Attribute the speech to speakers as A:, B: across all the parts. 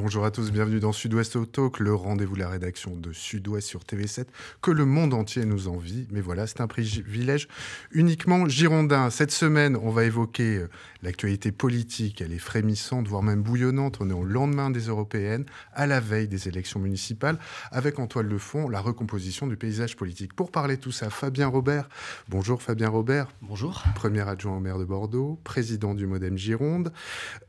A: Bonjour à tous, bienvenue dans Sud-Ouest au Talk, le rendez-vous de la rédaction de Sud-Ouest sur TV7, que le monde entier nous envie. Mais voilà, c'est un privilège uniquement girondin. Cette semaine, on va évoquer euh, l'actualité politique. Elle est frémissante, voire même bouillonnante. On est au lendemain des européennes, à la veille des élections municipales, avec Antoine Lefond, fond la recomposition du paysage politique. Pour parler de tout ça, Fabien Robert. Bonjour Fabien Robert. Bonjour. Premier adjoint au maire de Bordeaux, président du Modem Gironde.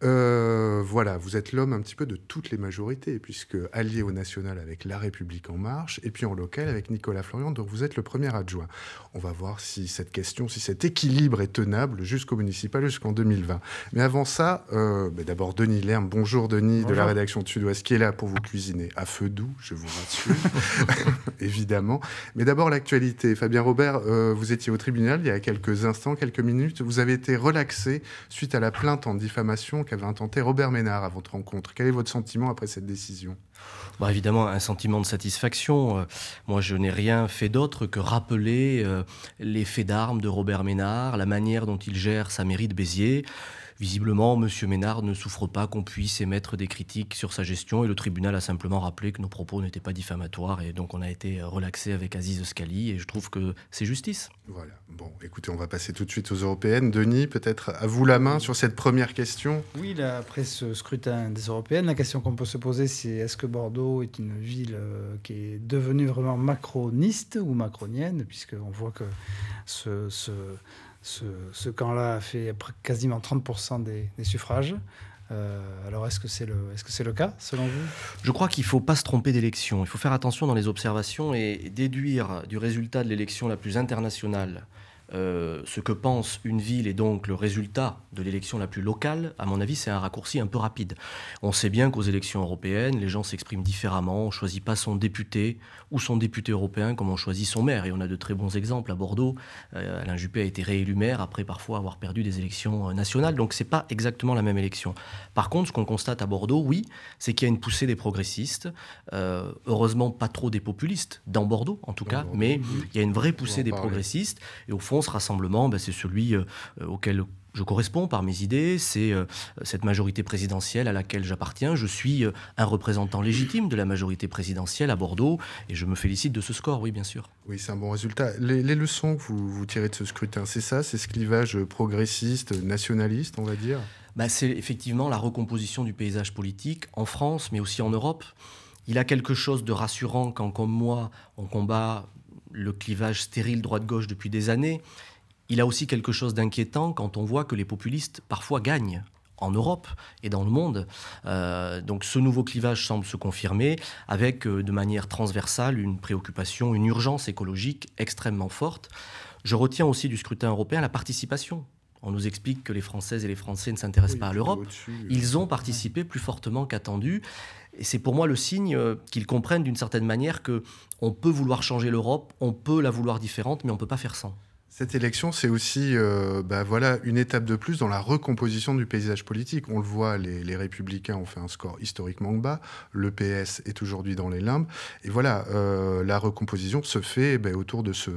A: Euh, voilà, vous êtes l'homme un petit peu de tout toutes les majorités, puisque allié au national avec La République en marche, et puis en local avec Nicolas Florian, dont vous êtes le premier adjoint. On va voir si cette question, si cet équilibre est tenable jusqu'au municipal, jusqu'en 2020. Mais avant ça, euh, bah d'abord Denis Lerme, bonjour Denis de la rédaction de Sud-Ouest, qui est là pour vous cuisiner à feu doux, je vous rassure, évidemment. Mais d'abord l'actualité. Fabien Robert, euh, vous étiez au tribunal il y a quelques instants, quelques minutes. Vous avez été relaxé suite à la plainte en diffamation qu'avait intenté Robert Ménard à votre rencontre. Quel est votre sentiment sentiment après cette décision
B: bah, Évidemment, un sentiment de satisfaction. Euh, moi, je n'ai rien fait d'autre que rappeler euh, les faits d'armes de Robert Ménard, la manière dont il gère sa mairie de Béziers. Visiblement, M. Ménard ne souffre pas qu'on puisse émettre des critiques sur sa gestion et le tribunal a simplement rappelé que nos propos n'étaient pas diffamatoires et donc on a été relaxé avec Aziz Scali et je trouve que c'est justice.
A: Voilà. Bon, écoutez, on va passer tout de suite aux européennes. Denis, peut-être à vous la main sur cette première question.
C: Oui, après ce scrutin des européennes, la question qu'on peut se poser, c'est est-ce que Bordeaux est une ville euh, qui est devenue vraiment macroniste ou macronienne, puisqu'on voit que ce ce, camp-là a fait quasiment 30% des, des, suffrages. Euh, alors est-ce que c'est le, est -ce que c'est le cas selon vous
B: Je crois qu'il ne faut pas se tromper d'élection. Il faut faire attention dans les observations et déduire du résultat de l'élection la plus internationale euh, ce que pense une ville et donc le résultat de l'élection la plus locale, à mon avis, c'est un raccourci un peu rapide. On sait bien qu'aux élections européennes, les gens s'expriment différemment. On ne choisit pas son député ou son député européen comme on choisit son maire. Et on a de très bons exemples à Bordeaux. Euh, Alain Juppé a été réélu maire après parfois avoir perdu des élections euh, nationales. Donc ce n'est pas exactement la même élection. Par contre, ce qu'on constate à Bordeaux, oui, c'est qu'il y a une poussée des progressistes. heureusement, pas trop des populistes, dans Bordeaux en tout cas, mais il y a une vraie poussée des progressistes. Et au fond, ce rassemblement, ben, c'est celui euh, euh, auquel je corresponds par mes idées, c'est euh, cette majorité présidentielle à laquelle j'appartiens. Je suis un représentant légitime de la majorité présidentielle à Bordeaux et je me félicite de ce score, oui, bien sûr. Oui, c'est un bon résultat. Les, leçons que vous, vous tirez de ce scrutin, c'est ça C'est ce clivage progressiste, nationaliste, on va dire bah, C'est effectivement la recomposition du paysage politique en France, mais aussi en Europe. Il a quelque chose de rassurant quand, comme moi, on combat le clivage stérile droite-gauche depuis des années, il a aussi quelque chose d'inquiétant quand on voit que les populistes parfois gagnent en Europe et dans le monde. Euh, donc ce nouveau clivage semble se confirmer avec euh, de manière transversale une préoccupation, une urgence écologique extrêmement forte. Je retiens aussi du scrutin européen la participation. On nous explique que les Françaises et les Français ne s'intéressent pas à l'Europe. Euh. Ils ont participé plus fortement qu'attendu. Et c'est pour moi le signe euh, qu'ils comprennent d'une certaine manière que on peut vouloir changer l'Europe, on peut la vouloir différente, mais on ne peut pas faire sans.
A: Cette élection, c'est aussi euh, bah, voilà, une étape de plus dans la recomposition du paysage politique. On le voit, les, républicains ont fait un score historiquement bas, le PS est aujourd'hui dans les limbes. Et voilà, euh, la recomposition se fait bah, autour de ce,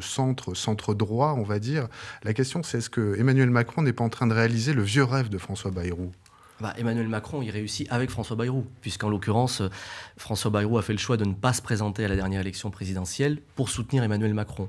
A: centre, centre droit, on va dire. La question, c'est est-ce que Emmanuel Macron n'est pas en train de réaliser
B: le vieux rêve de François Bayrou bah, Emmanuel Macron y réussit avec François Bayrou, puisqu'en l'occurrence, euh, François Bayrou a fait le choix de ne pas se présenter à la dernière élection présidentielle pour soutenir Emmanuel Macron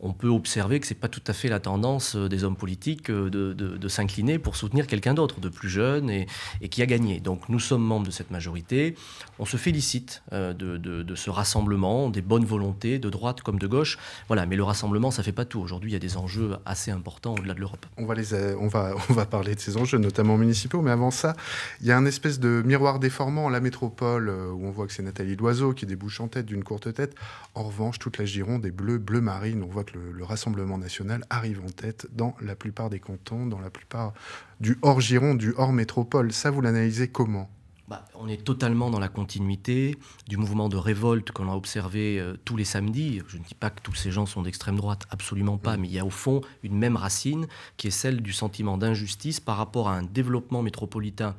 B: on peut observer que ce n'est pas tout à fait la tendance euh, des hommes politiques euh, de, s'incliner pour soutenir quelqu'un d'autre, de plus jeune et, et, qui a gagné. Donc nous sommes membres de cette majorité. On se félicite euh, de, ce rassemblement, des bonnes volontés, de droite comme de gauche. Voilà, mais le rassemblement, ça ne fait pas tout. Aujourd'hui, il y a des enjeux assez importants au-delà de l'Europe.
A: On, va on, va, on va parler de ces enjeux, notamment municipaux, mais avant ça, il y a un espèce de miroir déformant. La métropole, où on voit que c'est Nathalie Loiseau qui débouche en tête d'une courte tête. En revanche, toute la Gironde est bleue, bleu marine. On voit le, Rassemblement national arrive en tête dans la plupart des cantons, dans la plupart du hors giron, du hors métropole. Ça, vous l'analysez comment
B: bah, on est totalement dans la continuité du mouvement de révolte qu'on a observé euh, tous les samedis. Je ne dis pas que tous ces gens sont d'extrême droite, absolument pas, mm. mais il y a au fond une même racine qui est celle du sentiment d'injustice par rapport à un développement métropolitain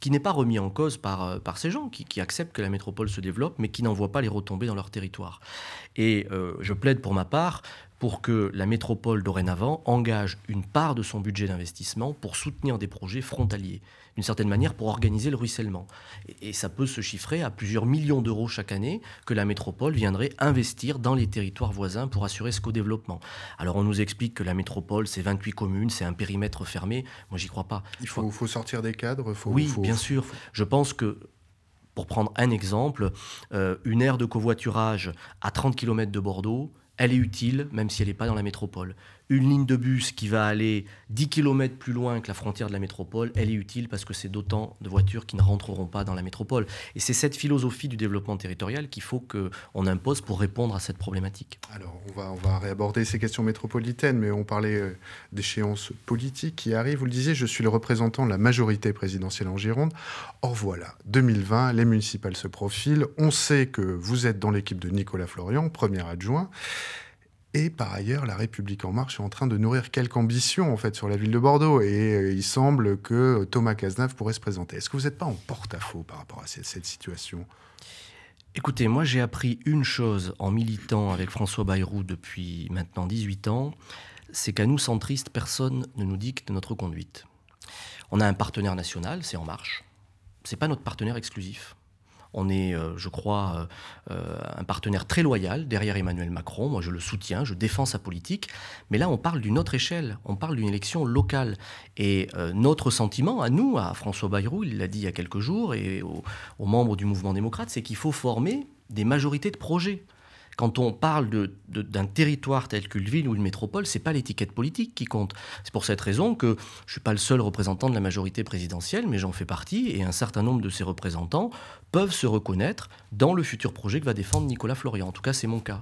B: qui n'est pas remis en cause par, euh, par ces gens qui, acceptent que la métropole se développe, mais qui n'en voient pas les retombées dans leur territoire. Et euh, je plaide pour ma part pour que la métropole dorénavant engage une part de son budget d'investissement pour soutenir des projets frontaliers, d'une certaine manière pour organiser le ruissellement. Et, ça peut se chiffrer à plusieurs millions d'euros chaque année que la métropole viendrait investir dans les territoires voisins pour assurer ce co-développement. Alors on nous explique que la métropole, c'est 28 communes, c'est un périmètre fermé. Moi, j'y crois pas. Il faut, sortir des cadres. Faut, oui, bien sûr. Je pense que pour prendre un exemple, euh, une aire de covoiturage à 30 km de Bordeaux, elle est utile, même si elle n'est pas dans la métropole une ligne de bus qui va aller 10 km plus loin que la frontière de la métropole, elle est utile parce que c'est d'autant de voitures qui ne rentreront pas dans la métropole. Et c'est cette philosophie du développement territorial qu'il faut qu'on impose pour répondre à cette problématique.
A: Alors, on va, on va réaborder ces questions métropolitaines, mais on parlait euh, d'échéances politiques qui arrivent. Vous le disiez, je suis le représentant de la majorité présidentielle en Gironde. Or voilà, 2020, les municipales se profilent. On sait que vous êtes dans l'équipe de Nicolas Florian, premier adjoint. Et par ailleurs, La République en marche est en train de nourrir quelques ambitions en fait sur la ville de Bordeaux. Et euh, il semble que Thomas Cazenave pourrait se présenter. Est-ce que vous n'êtes pas en porte-à-faux par rapport à cette, situation
B: Écoutez, moi j'ai appris une chose en militant avec François Bayrou depuis maintenant 18 ans, c'est qu'à nous centristes, personne ne nous dicte notre conduite. On a un partenaire national, c'est En Marche. C'est pas notre partenaire exclusif. On est, euh, je crois, euh, euh, un partenaire très loyal derrière Emmanuel Macron. Moi, je le soutiens, je défends sa politique. Mais là, on parle d'une autre échelle. On parle d'une élection locale. Et notre sentiment, à nous, à François Bayrou, il l'a dit il y a quelques jours, et aux, membres du mouvement démocrate, c'est qu'il faut former des majorités de projets. Quand on parle d'un territoire tel qu'une ville ou une métropole, ce n'est pas l'étiquette politique qui compte. C'est pour cette raison que je ne suis pas le seul représentant de la majorité présidentielle, mais j'en fais partie, et un certain nombre de ces représentants peuvent se reconnaître dans le futur projet que va défendre Nicolas Florian. En tout cas, c'est mon cas.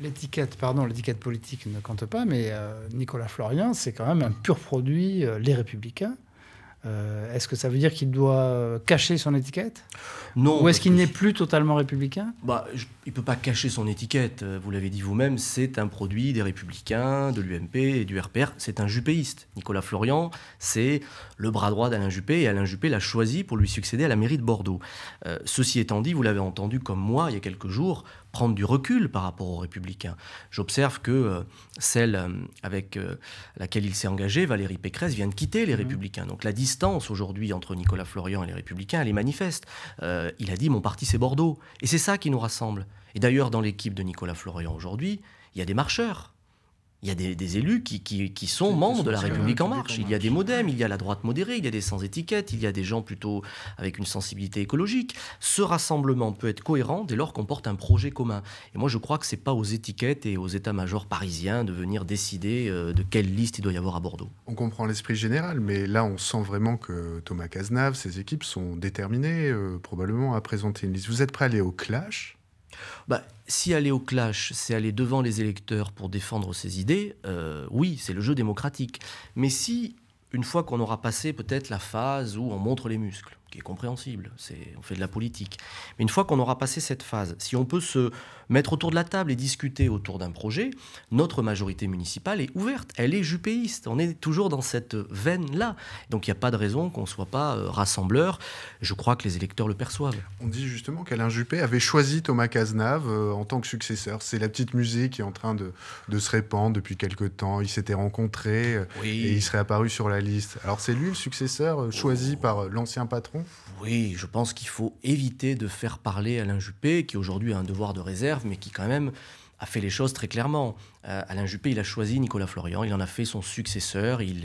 C: L'étiquette, pardon, l'étiquette politique ne compte pas, mais euh, Nicolas Florian, c'est quand même un pur produit euh, Les Républicains. Euh, est-ce que ça veut dire qu'il doit euh, cacher son étiquette
B: Non. Ou est-ce qu'il n'est plus totalement républicain bah, Il ne peut pas cacher son étiquette. Euh, vous l'avez dit vous-même, c'est un produit des républicains, de l'UMP et du RPR. C'est un juppéiste. Nicolas Florian, c'est le bras droit d'Alain Juppé et Alain Juppé l'a choisi pour lui succéder à la mairie de Bordeaux. ceci étant dit, vous l'avez entendu comme moi il y a quelques jours, prendre du recul par rapport aux républicains. J'observe que euh, celle euh, avec euh, laquelle il s'est engagé, Valérie Pécresse, vient de quitter les mhm. républicains. Donc la distance aujourd'hui entre Nicolas Florian et les républicains, elle est manifeste. il a dit mon parti c'est Bordeaux. Et c'est ça qui nous rassemble. Et d'ailleurs dans l'équipe de Nicolas Florian aujourd'hui, il y a des marcheurs il y a des, élus qui, sont membres de la République en marche. Il y a des modems, il y a la droite modérée, il y a des sans étiquette, il y a des gens plutôt avec une sensibilité écologique. Ce rassemblement peut être cohérent dès lors qu'on porte un projet commun. Et moi, je crois que ce n'est pas aux étiquettes et aux états-majors parisiens de venir décider euh, de quelle liste il doit y avoir à Bordeaux. On comprend l'esprit général,
A: mais là, on sent vraiment que Thomas Cazenave, ses équipes sont déterminées euh, probablement à
B: présenter une liste. Vous êtes prêt à aller au clash bah, si aller au clash, c'est aller devant les électeurs pour défendre ses idées, euh, oui, c'est le jeu démocratique. Mais si, une fois qu'on aura passé peut-être la phase où on montre les muscles, qui est compréhensible, c'est, on fait de la politique, mais une fois qu'on aura passé cette phase, si on peut se mettre autour de la table et discuter autour d'un projet, notre majorité municipale est ouverte, elle est jupéiste, on est toujours dans cette veine-là. Donc il n'y a pas de raison qu'on ne soit pas euh, rassembleur, je crois que les électeurs le perçoivent.
A: On dit justement qu'Alain Juppé avait choisi Thomas Cazenave euh, en tant que successeur. C'est la petite musique qui est en train de, se répandre depuis quelques temps, il s'était rencontré euh, et il serait apparu sur la liste.
B: Alors c'est lui le successeur choisi oh. par l'ancien patron Oui, je pense qu'il faut éviter de faire parler Alain Juppé, qui aujourd'hui a un devoir de réserve mais qui quand même a fait les choses très clairement. Euh, Alain Juppé, il a choisi Nicolas Florian, il en a fait son successeur, il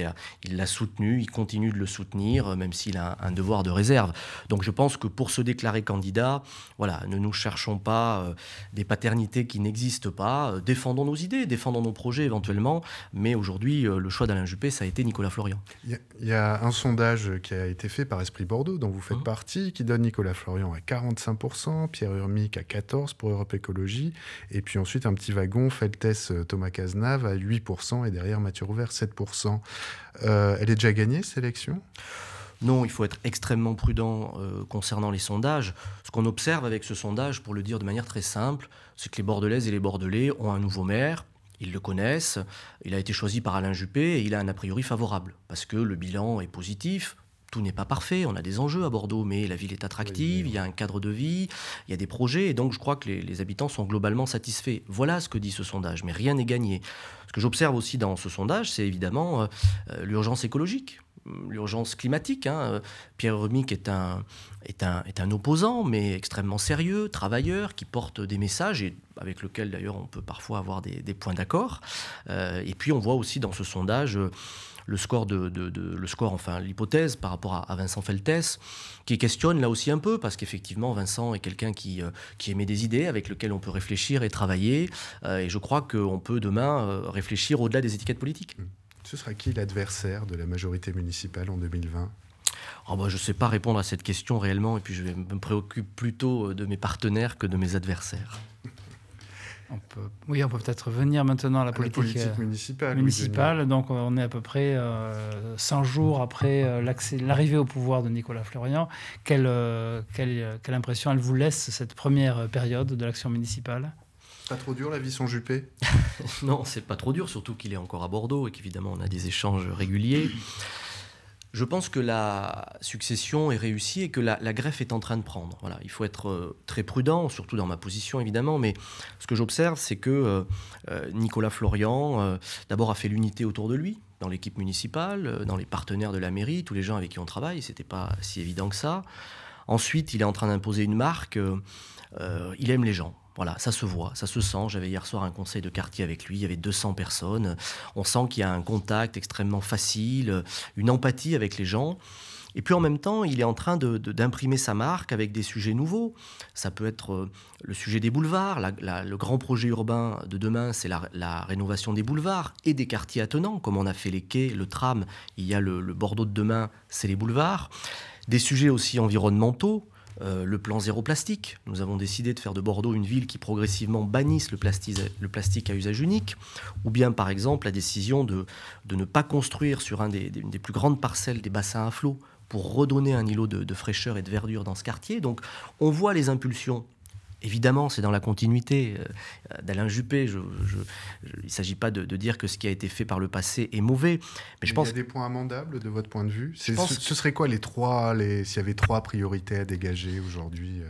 B: l'a soutenu, il continue de le soutenir, euh, même s'il a un, devoir de réserve. Donc je pense que pour se déclarer candidat, voilà, ne nous cherchons pas euh, des paternités qui n'existent pas, défendons nos idées, défendons nos projets éventuellement, mais aujourd'hui, le choix d'Alain Juppé, ça a été Nicolas Florian. Il
A: y, a, un sondage qui a été fait par Esprit Bordeaux, dont vous faites mmh. partie, qui donne Nicolas Florian à 45%, Pierre Urmic à 14% pour Europe Écologie, et puis ensuite un petit wagon, Feltes Thomas Cazenave à 8% et derrière Mathieu Rouvert 7%. Euh, elle est déjà
B: gagnée, cette élection non, il faut être extrêmement prudent euh, concernant les sondages. Ce qu'on observe avec ce sondage, pour le dire de manière très simple, c'est que les Bordelaises et les Bordelais ont un nouveau maire. Ils le connaissent, il a été choisi par Alain Juppé et il a un a priori favorable, parce que le bilan est positif, n'est pas parfait, on a des enjeux à Bordeaux, mais la ville est attractive, il y a un cadre de vie, il y a des projets, et donc je crois que les, habitants sont globalement satisfaits. Voilà ce que dit ce sondage, mais rien n'est gagné. Ce que j'observe aussi dans ce sondage, c'est évidemment euh, euh, l'urgence écologique hum, l'urgence climatique. Hein, euh, Pierre Remic est un, opposant, mais extrêmement sérieux, travailleur, qui porte des messages et avec lequel d'ailleurs on peut parfois avoir des, points d'accord. et puis on voit aussi dans ce sondage le score, de, de, le score enfin l'hypothèse par rapport à, Vincent Feltès, qui questionne là aussi un peu, parce qu'effectivement, Vincent est quelqu'un qui, euh, qui émet des idées avec lesquelles on peut réfléchir et travailler. Euh, et je crois qu'on peut demain euh, réfléchir au-delà des étiquettes politiques. Mmh.
A: Ce sera qui l'adversaire de la majorité
B: municipale en 2020 ah bah, je ne sais pas répondre à cette question réellement, et puis je me préoccupe plutôt de mes partenaires que de mes adversaires.
C: oui, on peut peut-être venir maintenant à la euh, politique, municipale. Donc, on est à peu près 100 euh, jours après euh, l'arrivée au pouvoir de Nicolas Florian. Quelle, quelle, quelle, impression elle vous laisse cette première période de l'action municipale
B: pas trop dur la vie sans Juppé Non, c'est pas trop dur, surtout qu'il est encore à Bordeaux et qu'évidemment on a des échanges réguliers je pense que la succession est réussie et que la, greffe est en train de prendre. Voilà, il faut être euh, très prudent, surtout dans ma position évidemment, mais ce que j'observe, c'est que euh, euh, Nicolas Florian, d'abord, a fait l'unité autour de lui, dans l'équipe municipale, dans les partenaires de la mairie, tous les gens avec qui on travaille, Ce n'était pas si évident que ça. Ensuite, il est en train d'imposer une marque. Euh, euh, il aime les gens. Voilà, ça se voit, ça se sent. J'avais hier soir un conseil de quartier avec lui, il y avait 200 personnes. On sent qu'il y a un contact extrêmement facile, une empathie avec les gens. Et puis en même temps, il est en train d'imprimer sa marque avec des sujets nouveaux. Ça peut être euh, le sujet des boulevards. le grand projet urbain de demain, c'est la, rénovation des boulevards et des quartiers attenants, comme on a fait les quais, le tram. Il y a le, le Bordeaux de demain, c'est les boulevards. Des sujets aussi environnementaux, euh, le plan zéro plastique. Nous avons décidé de faire de Bordeaux une ville qui progressivement bannisse le, plastique, à usage unique, ou bien par exemple la décision de, ne pas construire sur un des, une des plus grandes parcelles des bassins à flot pour redonner un îlot de, de fraîcheur et de verdure dans ce quartier. Donc on voit les impulsions Évidemment, c'est dans la continuité euh, d'Alain Juppé. il ne s'agit pas de, dire que ce qui a été fait par le passé est mauvais. Mais je pense. Il y a des points amendables de votre point de vue ce, serait
A: quoi les trois, s'il y avait trois priorités à dégager aujourd'hui euh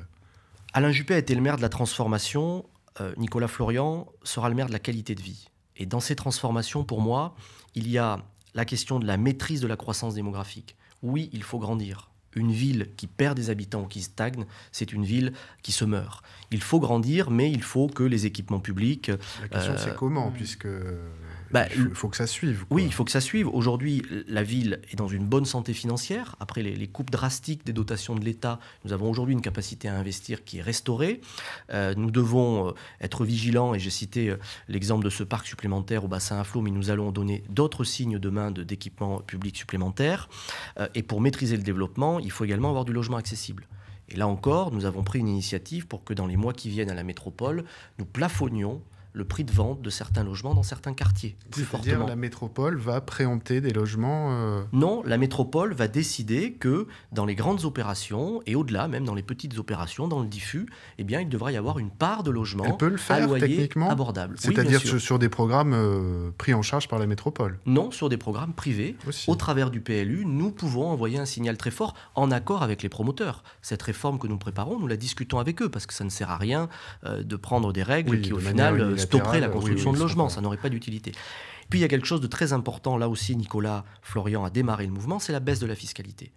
B: Alain Juppé a été le maire de la transformation. Euh, Nicolas Florian sera le maire de la qualité de vie. Et dans ces transformations, pour moi, il y a la question de la maîtrise de la croissance démographique. Oui, il faut grandir. Une ville qui perd des habitants ou qui stagne, c'est une ville qui se meurt. Il faut grandir, mais il faut que les équipements publics. La question, c'est euh, comment, mm. puisque. Bah, il, faut, que ça suive. Oui, il faut que ça suive. Aujourd'hui, la ville est dans une bonne santé financière. Après les, coupes drastiques des dotations de l'État, nous avons aujourd'hui une capacité à investir qui est restaurée. Euh, nous devons euh, être vigilants, et j'ai cité euh, l'exemple de ce parc supplémentaire au bassin à flot, mais nous allons donner d'autres signes demain d'équipements publics supplémentaires. et pour maîtriser le développement, il faut également avoir du logement accessible. Et là encore, nous avons pris une initiative pour que dans les mois qui viennent à la métropole, nous plafonnions le prix de vente de certains logements dans certains quartiers. C'est-à-dire la
A: métropole va préempter des logements euh,
B: Non, la métropole va décider que dans les grandes opérations et au-delà, même dans les petites opérations, dans le diffus, eh bien, il devrait y avoir une part de logements Elle peut le faire, techniquement abordable. C'est-à-dire sur
A: des programmes euh, pris en charge par la métropole
B: Non, sur des programmes privés. Au travers du PLU, nous pouvons envoyer un signal très fort en accord avec les promoteurs. Cette réforme que nous préparons, nous la discutons avec eux parce que ça ne sert à rien euh, de prendre des règles qui, au final, stopperait la construction de logements, ça n'aurait pas d'utilité. Puis il y a quelque chose de très important, là aussi Nicolas Florian a démarré le mouvement, c'est la baisse de la fiscalité.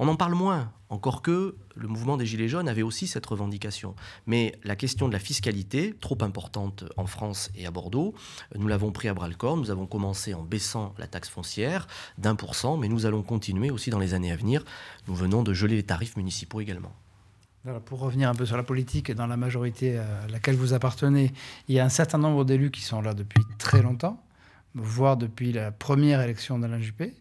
B: On en parle moins, encore que le mouvement des Gilets jaunes avait aussi cette revendication. Mais la question de la fiscalité, trop importante en France et à Bordeaux, nous l'avons pris à bras-le-corps. Nous avons commencé en baissant la taxe foncière d'un pour cent, mais nous allons continuer aussi dans les années à venir. Nous venons de geler les tarifs municipaux également
C: pour revenir un peu sur la politique, dans la majorité euh, à laquelle vous appartenez, il y a un certain nombre d'élus qui sont là depuis très longtemps, voire depuis la première élection d'Alain Juppé.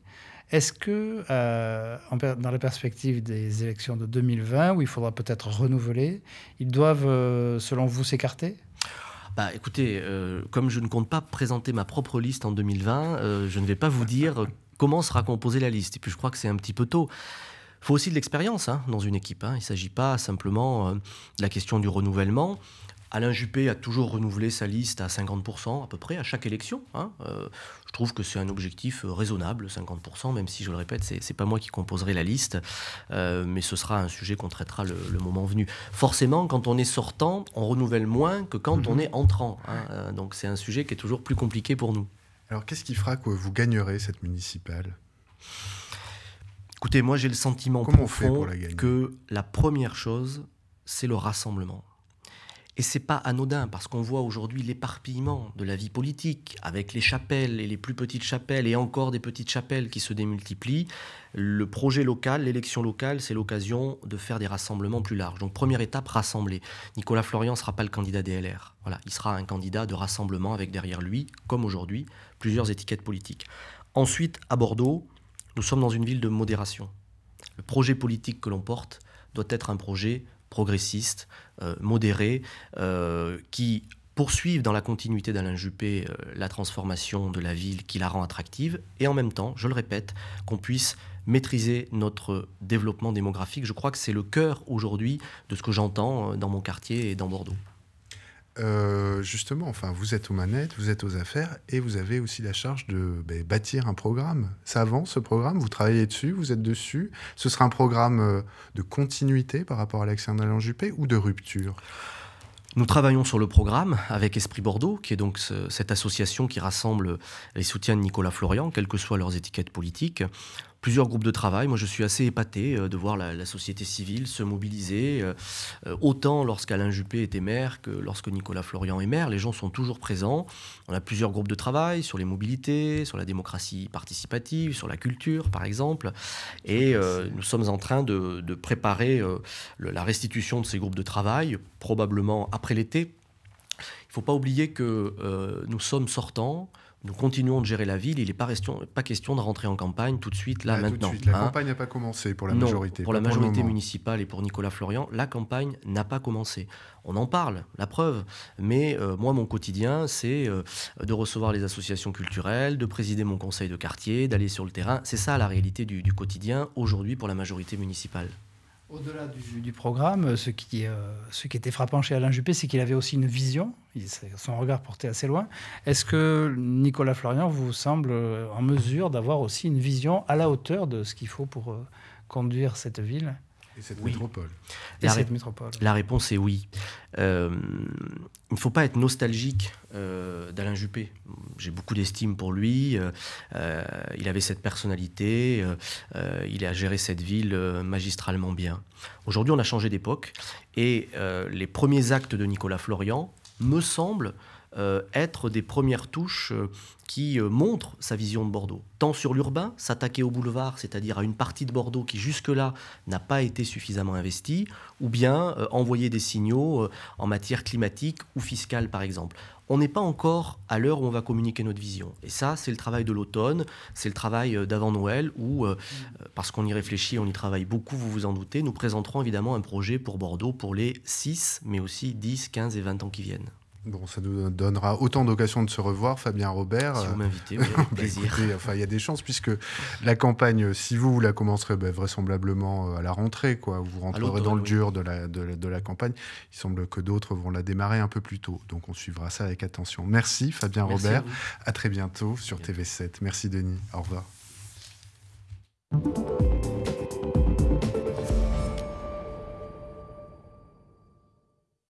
C: Est-ce que, euh, en, dans la perspective des élections de 2020, où il faudra peut-être renouveler, ils doivent, euh, selon vous, s'écarter
B: bah, écoutez, comme je ne compte pas présenter ma propre liste en 2020, je ne vais pas vous dire comment sera composée la liste. Et puis je crois que c'est un petit peu tôt. Il faut aussi de l'expérience hein, dans une équipe. Hein. Il ne s'agit pas simplement euh, de la question du renouvellement. Alain Juppé a toujours renouvelé sa liste à 50% à peu près à chaque élection. Hein. Euh, je trouve que c'est un objectif euh, raisonnable, 50%, même si je le répète, c'est n'est pas moi qui composerai la liste, mais ce sera un sujet qu'on traitera le, moment venu. Forcément, quand on est sortant, on renouvelle moins que quand mhm. on est entrant. Hein. donc c'est un sujet qui est toujours plus compliqué pour nous. Alors qu'est-ce qui fera que vous gagnerez cette municipale Écoutez, moi j'ai le sentiment profond que la première chose, c'est le rassemblement. Et c'est pas anodin parce qu'on voit aujourd'hui l'éparpillement de la vie politique avec les chapelles et les plus petites chapelles et encore des petites chapelles qui se démultiplient. Le projet local, l'élection locale, c'est l'occasion de faire des rassemblements plus larges. Donc première étape, rassembler. Nicolas Florian ne sera pas le candidat DLR. Voilà, il sera un candidat de rassemblement avec derrière lui, comme aujourd'hui, plusieurs étiquettes politiques. Ensuite, à Bordeaux, nous sommes dans une ville de modération. Le projet politique que l'on porte doit être un projet progressiste, euh, modéré, euh, qui poursuive dans la continuité d'Alain Juppé euh, la transformation de la ville qui la rend attractive, et en même temps, je le répète, qu'on puisse maîtriser notre développement démographique. Je crois que c'est le cœur aujourd'hui de ce que j'entends dans mon quartier et dans Bordeaux.
A: Euh, justement, enfin, vous êtes aux manettes, vous êtes aux affaires, et vous avez aussi la charge de ben, bâtir un programme. Ça avance, ce programme, vous travaillez dessus, vous êtes dessus. Ce sera un programme euh, de continuité par rapport à l'action d'Alain Juppé
B: ou de rupture nous travaillons sur le programme avec Esprit Bordeaux, qui est donc cette association qui rassemble les soutiens de Nicolas Florian, quelles que soient leurs étiquettes politiques plusieurs groupes de travail. Moi, je suis assez épaté euh, de voir la, société civile se mobiliser. Euh, euh, autant lorsqu'Alain Juppé était maire que lorsque Nicolas Florian est maire, les gens sont toujours présents. On a plusieurs groupes de travail sur les mobilités, sur la démocratie participative, sur la culture, par exemple. Et nous sommes en train de, préparer la restitution de ces groupes de travail, probablement après l'été. Il ne faut pas oublier que nous sommes sortants nous continuons de gérer la ville. Il n'est pas, question de rentrer en campagne tout de suite, là, maintenant. La hein. campagne n'a pas commencé pour la majorité. Pour la majorité municipale et pour Nicolas Florian, la campagne n'a pas commencé. On en parle, la preuve. Mais euh, moi, mon quotidien, c'est euh, de recevoir les associations culturelles, de présider mon conseil de quartier, d'aller sur le terrain. C'est ça la réalité du quotidien aujourd'hui pour la majorité municipale.
C: Au-delà du, programme, euh, ce qui, était frappant chez Alain Juppé, c'est qu'il avait aussi une vision. son regard portait assez loin. Est-ce que Nicolas Florian vous semble en mesure d'avoir aussi une vision à la hauteur de ce qu'il faut pour euh, conduire cette ville et cette métropole. la,
B: réponse est oui. Euh, il ne faut pas être nostalgique euh, d'Alain Juppé. J'ai beaucoup d'estime pour lui. Euh, il avait cette personnalité. il a géré cette ville magistralement bien. Aujourd'hui, on a changé d'époque. Et les premiers actes de Nicolas Florian, me semblent, euh, être des premières touches euh, qui euh, montrent sa vision de Bordeaux. Tant sur l'urbain, s'attaquer au boulevard, c'est-à-dire à une partie de Bordeaux qui jusque-là n'a pas été suffisamment investie, ou bien envoyer des signaux en matière climatique ou fiscale par exemple on n'est pas encore à l'heure où on va communiquer notre vision. Et ça, c'est le travail de l'automne, c'est le travail d'avant Noël, où, parce qu'on y réfléchit, on y travaille beaucoup, vous vous en doutez, nous présenterons évidemment un projet pour Bordeaux pour les 6, mais aussi 10, 15 et 20 ans qui viennent.
A: Bon, ça nous donnera autant d'occasions de se revoir, Fabien Robert. Si vous euh, m'invitez, bah, plaisir. enfin, il y a des chances puisque la campagne, si vous, vous la commencerez bah, vraisemblablement euh, à la rentrée, quoi. Vous rentrerez dans le dur de la, de, campagne. Il semble que d'autres vont la démarrer un peu plus tôt, donc on suivra ça avec attention. Merci, Fabien Robert. À, très bientôt sur TV7. Merci, Denis. Au revoir.